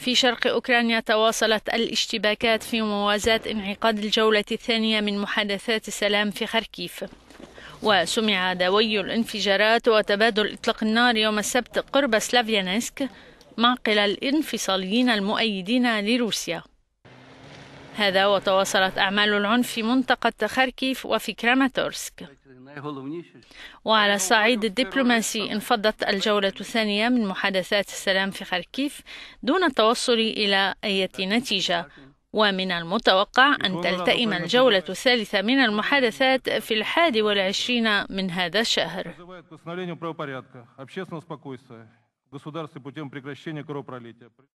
في شرق أوكرانيا تواصلت الاشتباكات في موازاة انعقاد الجولة الثانية من محادثات السلام في خركيف وسمع دوي الانفجارات وتبادل إطلاق النار يوم السبت قرب سلافيانسك معقل الانفصاليين المؤيدين لروسيا هذا وتواصلت أعمال العنف في منطقة خاركيف وفي كراماتورسك وعلى الصعيد الدبلوماسي انفضت الجولة الثانية من محادثات السلام في خاركيف دون التوصل إلى أي نتيجة ومن المتوقع أن تلتئم الجولة الثالثة من المحادثات في الحادي والعشرين من هذا الشهر